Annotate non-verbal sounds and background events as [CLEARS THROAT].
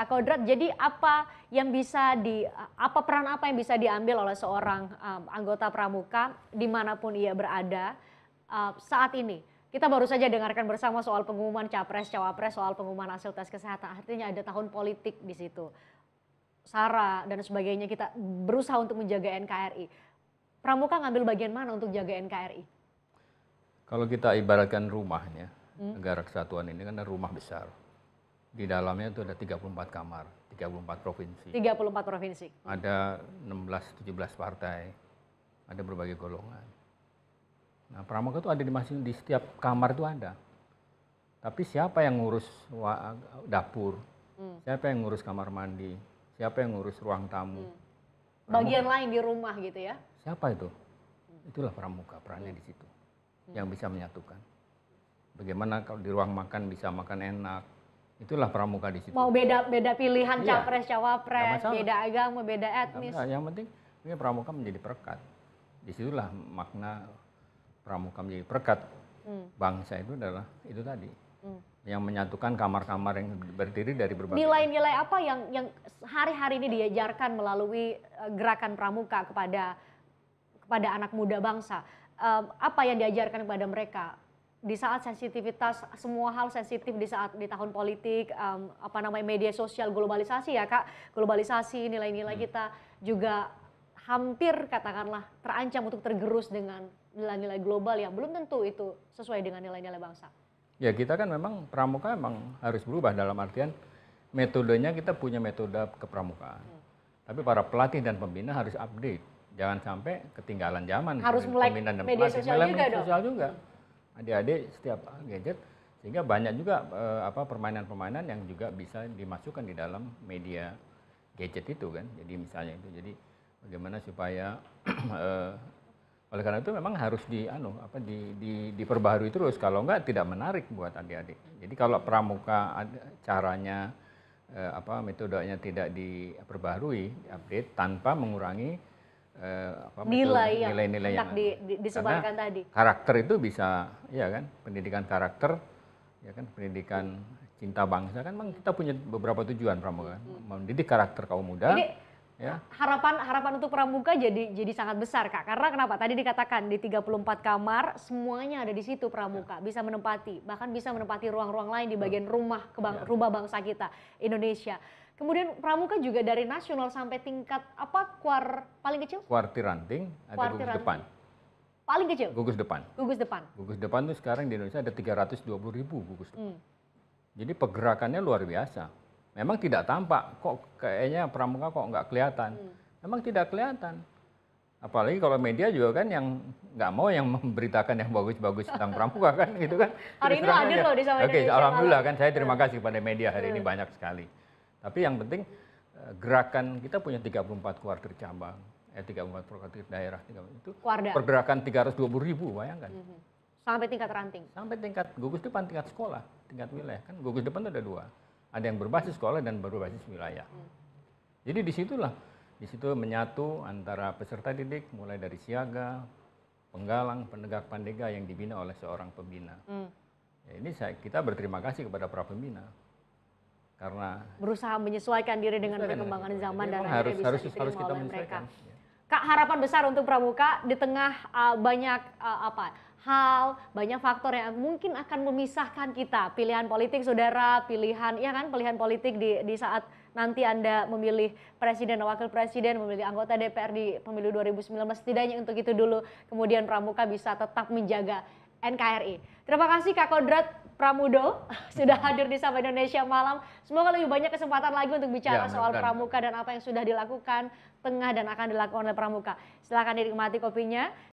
Kak Kodrat, jadi apa yang bisa di apa peran apa yang bisa diambil oleh seorang um, anggota pramuka dimanapun ia berada uh, saat ini? Kita baru saja dengarkan bersama soal pengumuman capres cawapres, soal pengumuman hasil tes kesehatan. Artinya ada tahun politik di situ. SARA dan sebagainya kita berusaha untuk menjaga NKRI. Pramuka ngambil bagian mana untuk jaga NKRI? Kalau kita ibaratkan rumahnya, hmm? negara kesatuan ini kan rumah besar di dalamnya itu ada 34 kamar, 34 provinsi. 34 provinsi. Ada 16 17 partai. Ada berbagai golongan. Nah, pramuka itu ada di masing di setiap kamar itu ada. Tapi siapa yang ngurus dapur? Hmm. Siapa yang ngurus kamar mandi? Siapa yang ngurus ruang tamu? Hmm. Bagian lain di rumah gitu ya. Siapa itu? Hmm. Itulah pramuka, perannya hmm. di situ. Hmm. Yang bisa menyatukan. Bagaimana kalau di ruang makan bisa makan enak, Itulah pramuka di situ. Mau beda beda pilihan iya. capres cawapres, beda agama, beda etnis. yang penting ini pramuka menjadi perekat. Disitulah makna pramuka menjadi perekat. Hmm. Bangsa itu adalah itu tadi. Hmm. Yang menyatukan kamar-kamar yang berdiri dari berbagai nilai-nilai apa yang yang hari-hari ini diajarkan melalui eh, gerakan pramuka kepada kepada anak muda bangsa. Eh, apa yang diajarkan kepada mereka? di saat sensitivitas semua hal sensitif di saat di tahun politik um, apa namanya media sosial globalisasi ya kak globalisasi nilai-nilai hmm. kita juga hampir katakanlah terancam untuk tergerus dengan nilai-nilai global yang belum tentu itu sesuai dengan nilai-nilai bangsa. Ya kita kan memang pramuka memang harus berubah dalam artian metodenya kita punya metode kepramukaan. Hmm. Tapi para pelatih dan pembina harus update. Jangan sampai ketinggalan zaman. Harus mulai media sosial juga juga. Hmm adik-adik setiap gadget sehingga banyak juga uh, apa permainan-permainan yang juga bisa dimasukkan di dalam media gadget itu kan jadi misalnya itu jadi bagaimana supaya uh, [CLEARS THROAT] oleh karena itu memang harus di anu apa di, di diperbaharui terus kalau enggak tidak menarik buat adik-adik jadi kalau pramuka caranya uh, apa metodenya tidak diperbaharui update tanpa mengurangi Eh, apa, nilai yang nilai yang di, di, disebarkan Karena tadi. Karakter itu bisa ya kan pendidikan karakter ya kan pendidikan cinta bangsa kan memang kita punya beberapa tujuan pramuka hmm. mendidik karakter kaum muda. Jadi, ya. harapan harapan untuk pramuka jadi jadi sangat besar kak karena kenapa tadi dikatakan di 34 kamar semuanya ada di situ pramuka ya. bisa menempati bahkan bisa menempati ruang-ruang lain di bagian rumah kebang, ya. rumah bangsa kita Indonesia Kemudian pramuka juga dari nasional sampai tingkat apa kuar paling kecil? Kuartir ranting ada gugus ranting. depan. Paling kecil? Gugus depan. Gugus depan. Gugus depan tuh sekarang di Indonesia ada 320 ribu gugus depan. Hmm. Jadi pergerakannya luar biasa. Memang tidak tampak, kok kayaknya pramuka kok nggak kelihatan. Hmm. Memang tidak kelihatan. Apalagi kalau media juga kan yang nggak mau yang [LAUGHS] memberitakan yang bagus-bagus tentang pramuka kan gitu kan. [LAUGHS] Hari ini hadir loh di Oke, alhamdulillah kan saya terima kasih kepada media hari ini hmm. banyak sekali. Tapi yang penting eh, gerakan kita punya 34 kuartir cabang, eh 34 kuartir daerah, 34 itu Kuarda. pergerakan 320 ribu, bayangkan. Mm -hmm. Sampai tingkat ranting? Sampai tingkat gugus depan, tingkat sekolah, tingkat wilayah. Kan gugus depan itu ada dua, ada yang berbasis sekolah dan berbasis wilayah. Mm. Jadi disitulah, disitu menyatu antara peserta didik, mulai dari siaga, penggalang, penegak pandega yang dibina oleh seorang pembina. Mm. Ya ini saya, kita berterima kasih kepada para pembina karena berusaha menyesuaikan diri dengan perkembangan zaman dan harus, bisa harus, harus kita mereka. Iya. Kak, harapan besar untuk Pramuka di tengah uh, banyak uh, apa hal, banyak faktor yang mungkin akan memisahkan kita. Pilihan politik saudara, pilihan ya kan, pilihan politik di di saat nanti Anda memilih presiden dan wakil presiden, memilih anggota DPR di pemilu 2019 setidaknya untuk itu dulu. Kemudian Pramuka bisa tetap menjaga NKRI. Terima kasih Kak Kodrat Pramudo [LAUGHS] sudah hadir di Sapa Indonesia Malam. Semoga lebih banyak kesempatan lagi untuk bicara ya, soal pramuka dan apa yang sudah dilakukan, tengah dan akan dilakukan oleh pramuka. Silahkan dinikmati kopinya.